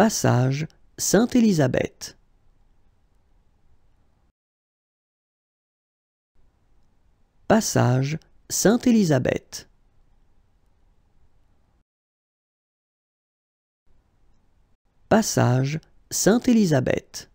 Passage Sainte-Élisabeth. Passage Sainte-Élisabeth. Passage Sainte-Élisabeth.